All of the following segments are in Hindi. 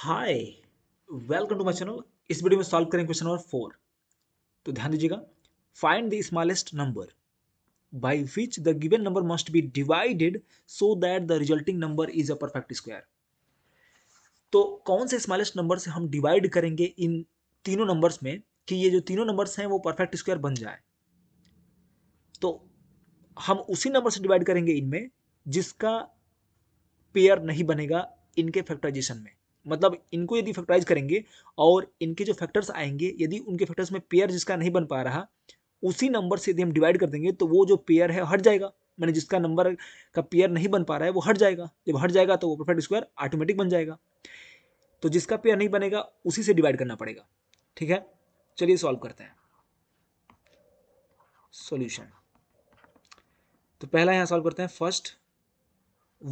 Hi welcome to my channel इस वीडियो में सॉल्व करेंगे क्वेश्चन नंबर फोर तो ध्यान दीजिएगा find the smallest number by which the given number must be divided so that the resulting number is a perfect square तो कौन से स्मॉलेस्ट नंबर से हम डिवाइड करेंगे इन तीनों नंबर्स में कि ये जो तीनों नंबर्स हैं वो परफेक्ट स्क्वायर बन जाए तो हम उसी नंबर से डिवाइड करेंगे इनमें जिसका पेयर नहीं बनेगा इनके फैक्टराइजेशन में मतलब इनको यदि फैक्टराइज करेंगे और इनके जो फैक्टर्स आएंगे यदि उनके फैक्टर्स में पेयर जिसका नहीं बन पा रहा उसी नंबर से यदि हम डिवाइड कर देंगे तो वो जो पेयर है हट जाएगा मैंने जिसका नंबर का पेयर नहीं बन पा रहा है वो हट जाएगा जब हट जाएगा तो वो परफेक्ट स्क्वायर ऑटोमेटिक बन जाएगा तो जिसका पेयर नहीं बनेगा उसी से डिवाइड करना पड़ेगा ठीक है चलिए सॉल्व करते हैं सॉल्यूशन तो पहला यहाँ सॉल्व करते हैं first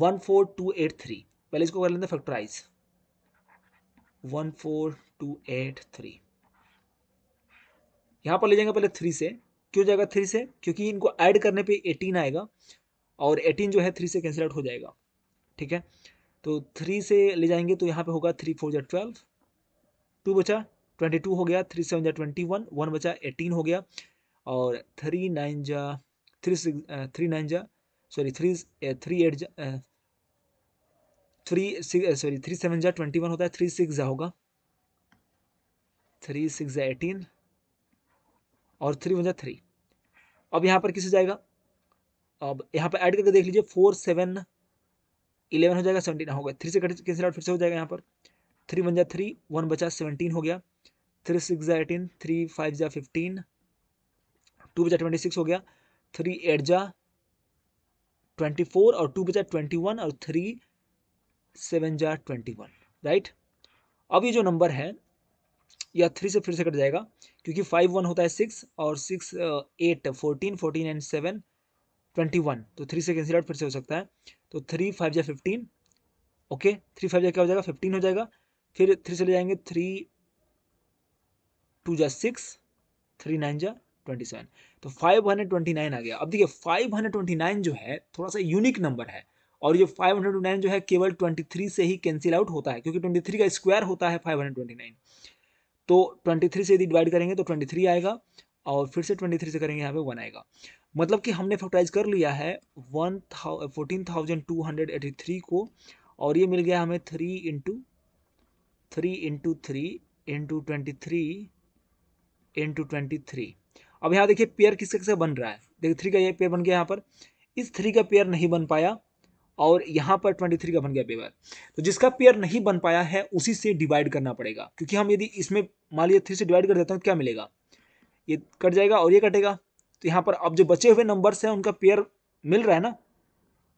one four two eight three पहले इसको कर लेते हैं factorize one four two eight three यहाँ पर ले जाएंगे पहले थ्री से क्यों जाएगा थ्री से क्योंकि इनको ऐड करने पे एटीन आएगा और एटीन जो है थ्री से कैंसिल आउट हो जाएगा ठीक है तो थ्री से ले जाएंगे तो यहाँ पे होगा थ्री फोर जै ट्वेल्व टू बचा ट्वेंटी टू हो गया थ्री सेवन जै ट्वेंटी वन वन बचा एटीन हो गया और थ्री नाइन जा थ्री सिक्स थ्री नाइन जा सॉरी थ्री थ्री एट जा थ्री सॉरी थ्री सेवन जा ट्वेंटी वन होता है थ्री सिक्स जै होगा थ्री सिक्स जै एटीन और थ्री वन जै थ्री अब यहाँ पर किसे जाएगा अब यहाँ पर ऐड करके देख लीजिए फोर सेवन इलेवन हो जाएगा सेवनटीन हो गया थ्री से कैंसिल आउट फिर से हो जाएगा यहाँ पर थ्री वन जै थ्री वन बचा सेवनटीन हो गया थ्री सिक्स जै एटीन थ्री फाइव जा फिफ्टीन टू बचा ट्वेंटी सिक्स हो गया थ्री एट जा ट्वेंटी फोर और टू बचा ट्वेंटी वन और थ्री सेवन जा ट्वेंटी वन राइट अब ये जो नंबर है या थ्री से फिर से कट जाएगा क्योंकि फाइव वन होता है सिक्स और six eight fourteen fourteen and seven twenty one तो थ्री से कैंसिल आउट फिर से हो सकता है तो थ्री फाइव या फिफ्टीन ओके थ्री फाइव या क्या हो जाएगा फिफ्टीन हो जाएगा फिर थ्री चले जाएंगे थ्री टू जा सिक्स थ्री नाइन जा ट्वेंटी सेवन तो फाइव हंड्रेड ट्वेंटी नाइन आ गया अब देखिए फाइव हंड्रेड ट्वेंटी नाइन जो है थोड़ा सा यूनिक नंबर है और ये 529 जो है केवल 23 से ही कैंसिल आउट होता है क्योंकि 23 का स्क्वायर होता है 529 तो 23 से यदि डिवाइड करेंगे तो 23 आएगा और फिर से 23 से करेंगे यहाँ पे वन आएगा मतलब कि हमने फैक्टराइज कर लिया है वन था thousand two hundred eighty three को और ये मिल गया हमें three into three into three into twenty three into twenty three अब यहाँ देखिए पेयर किसके से बन रहा है देखिए थ्री का ये पेयर बन गया यहाँ पर इस थ्री का पेयर नहीं बन पाया और यहाँ पर 23 का बन गया पेयर तो जिसका पेयर नहीं बन पाया है उसी से डिवाइड करना पड़ेगा क्योंकि हम यदि इसमें मान लीजिए थ्री से डिवाइड कर देते हैं तो क्या मिलेगा ये कट जाएगा और ये कटेगा तो यहाँ पर अब जो बचे हुए नंबर्स हैं उनका पेयर मिल रहा है ना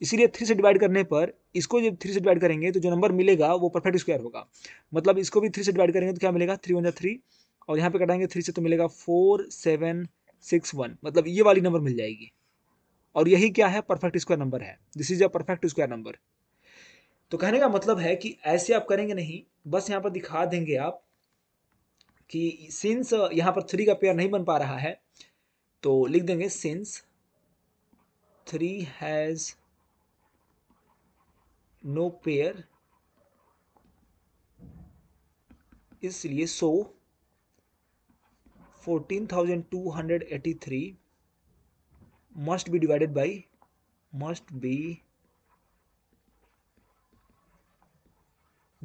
इसीलिए थ्री से डिवाइड करने पर इसको जब थ्री से डिवाइड करेंगे तो जो नंबर मिलेगा वो परफेक्ट स्क्वायर होगा मतलब इसको भी थ्री से डिवाइड करेंगे तो क्या मिलेगा थ्री वन या थ्री और यहाँ पे कटाएंगे थ्री से तो मिलेगा फोर सेवन सिक्स वन मतलब ये वाली नंबर मिल जाएगी और यही क्या है परफेक्ट स्क्वायर नंबर है this is a perfect square number तो कहने का मतलब है कि ऐसे आप करेंगे नहीं बस यहाँ पर दिखा देंगे आप कि सिंस uh, यहाँ पर थ्री का पेयर नहीं बन पा रहा है तो लिख देंगे since three has no pair इसलिए so fourteen thousand two hundred eighty three must be divided by must be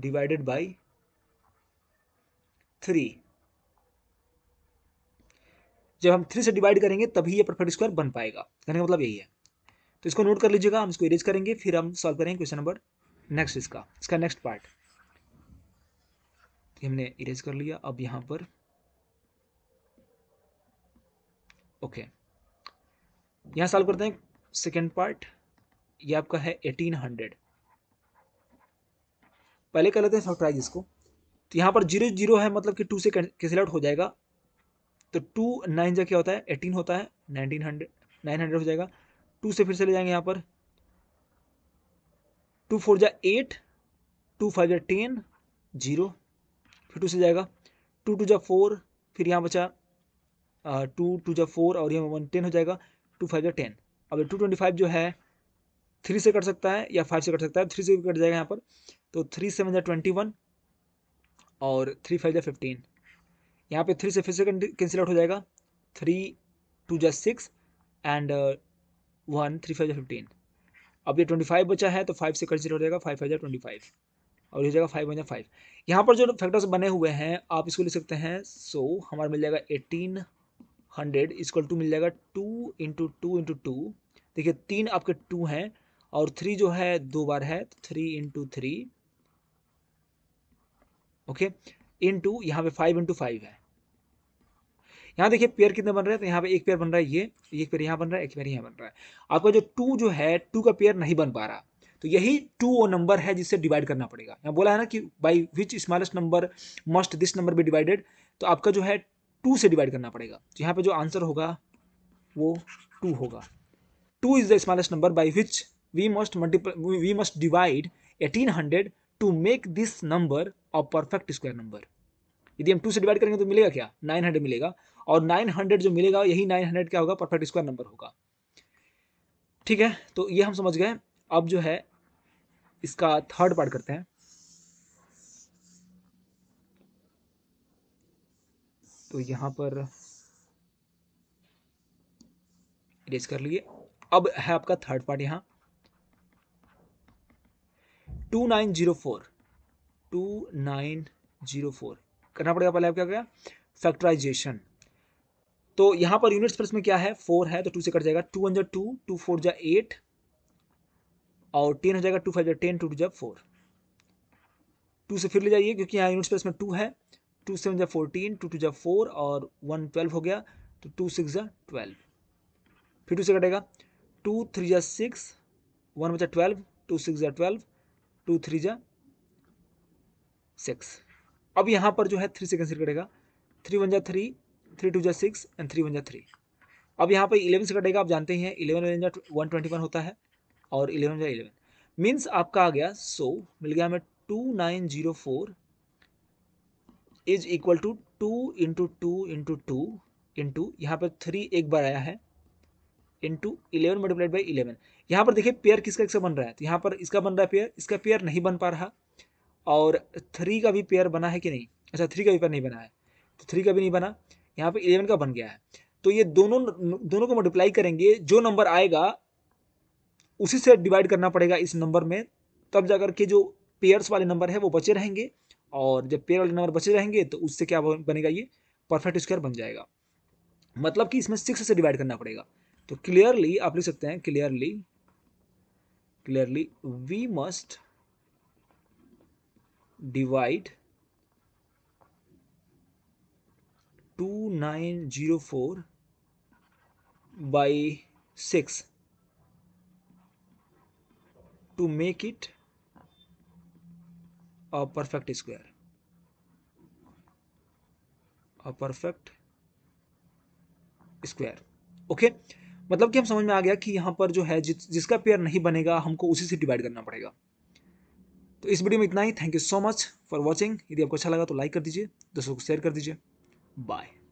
divided by 3 जब हम थ्री से डिवाइड करेंगे तभी ये परफेक्ट स्क्वायर बन पाएगा कहने का मतलब यही है तो इसको नोट कर लीजिएगा हम इसको इरेज करेंगे फिर हम सॉल्व करेंगे क्वेश्चन नंबर नेक्स्ट इसका इसका नेक्स्ट पार्ट तो हमने इरेज कर लिया अब यहां पर ओके okay. यहाँ सॉल्व करते हैं सेकेंड पार्ट ये आपका है एटीन हंड्रेड पहले कर लेते हैं सब्ट्राइज इसको तो यहाँ पर जीरो जीरो है मतलब कि टू से कैंसिल आउट हो जाएगा तो टू नाइन जो क्या होता है एटीन होता है नाइनटीन हंड्रेड नाइन हंड्रेड हो जाएगा टू से फिर से ले जाएंगे यहाँ पर टू फोर जा एट टू फाइव जा टेन जीरो फिर टू से जाएगा टू टू जा फोर फिर यहाँ बचा टू uh, टू जा फोर और यहाँ वन टेन हो जाएगा टू फाइव या टेन अब टू ट्वेंटी फाइव जो है थ्री से कट सकता है या फाइव से कट सकता है थ्री से भी कट जाएगा यहाँ पर तो थ्री सेवन या ट्वेंटी वन और थ्री फाइव या फिफ्टीन यहाँ पे थ्री से फिर से कैंसिल आउट हो जाएगा थ्री टू या six and one three five या फिफ्टीन अब ये ट्वेंटी फाइव बचा है तो फाइव से कैंसिल हो जाएगा फाइव फाइव या ट्वेंटी फाइव और ये जाएगा फाइव वन या फाइव यहाँ पर जो फैक्टर्स बने हुए हैं आप इसको लिख सकते हैं सो so, हमारा मिल जाएगा एटीन हंड्रेड इसक्वल टू मिल जाएगा two into two into two देखिए तीन आपके टू हैं और थ्री जो है दो बार है three into three okay into यहाँ पे फाइव इंटू फाइव है यहाँ देखिए पेयर कितने बन रहे हैं तो यहाँ पे एक पेयर बन रहा है ये एक पेयर यहाँ बन रहा है एक पेयर यहाँ बन रहा है आपका जो टू जो है टू का पेयर नहीं बन पा रहा तो यही टू वो नंबर है जिससे डिवाइड करना पड़ेगा यहाँ बोला है ना कि by which smallest number must this number भी डिवाइडेड तो आपका जो है टू से डिवाइड करना पड़ेगा तो यहाँ पे जो आंसर होगा वो टू होगा two is the smallest number by which we must multiple we must divide eighteen hundred to make this number a perfect square number यदि हम टू से डिवाइड करेंगे तो मिलेगा क्या नाइन हंड्रेड मिलेगा और नाइन हंड्रेड जो मिलेगा यही नाइन हंड्रेड क्या होगा परफेक्ट स्क्वायर नंबर होगा ठीक है तो ये हम समझ गए अब जो है इसका थर्ड पार्ट करते हैं तो यहाँ पर इरेज कर लिए अब है आपका थर्ड पार्ट यहाँ two nine zero four two nine zero four करना पड़ेगा पहले आप क्या क्या फैक्टराइजेशन तो यहाँ पर यूनिट्स प्लस में क्या है फोर है तो टू से कट जाएगा टू वन जा टू टू फोर जा एट और टेन हो जाएगा टू फाइव जो टेन टू टू जा फोर टू से फिर ले जाइए क्योंकि यहाँ यूनिट्स प्लस में टू है टू सेवन जै फोर्टीन टू टू जै फोर और वन ट्वेल्व हो गया तो टू सिक्स जै ट्वेल्व फिर टू से कटेगा टू थ्री जै सिक्स वन बचा ट्वेल्व टू सिक्स जै ट्वेल्व टू थ्री जै सिक्स अब यहाँ पर जो है थ्री से कैंसिल कटेगा थ्री वन जै थ्री थ्री टू जै सिक्स एंड थ्री वन जै थ्री अब यहाँ पर इलेवन से कटेगा आप जानते ही हैं इलेवन वन जै वन ट्वेंटी वन होता है और इलेवन जै इलेवन मीन्स आपका आ गया सो मिल गया हमें two nine zero four is equal to two into two into two into यहाँ पर थ्री एक बार आया है into eleven multiplied by eleven यहाँ पर देखिए पेयर किसका किसका बन रहा है तो यहाँ पर इसका बन रहा है पेयर इसका पेयर नहीं बन पा रहा और थ्री का भी पेयर बना है कि नहीं अच्छा थ्री का भी पेयर नहीं बना है तो थ्री का भी नहीं बना यहाँ पर इलेवन का बन गया है तो ये दोनों दोनों को मल्टीप्लाई करेंगे जो नंबर आएगा उसी से डिवाइड करना पड़ेगा इस नंबर में तब जाकर के जो पेयर्स वाले नंबर है वो बचे रहेंगे और जब पेयर वाले नंबर बचे रहेंगे तो उससे क्या बनेगा ये परफेक्ट स्क्वायर बन जाएगा मतलब कि इसमें सिक्स से डिवाइड करना पड़ेगा तो क्लियरली आप लिख सकते हैं clearly clearly we must divide two nine zero four by six to make it a perfect square a perfect square okay मतलब कि हम समझ में आ गया कि यहां पर जो है जि, जिसका पेयर नहीं बनेगा हमको उसी से डिवाइड करना पड़ेगा तो इस वीडियो में इतना ही thank you so much for watching यदि आपको अच्छा लगा तो लाइक कर दीजिए दोस्तों को शेयर कर दीजिए बाय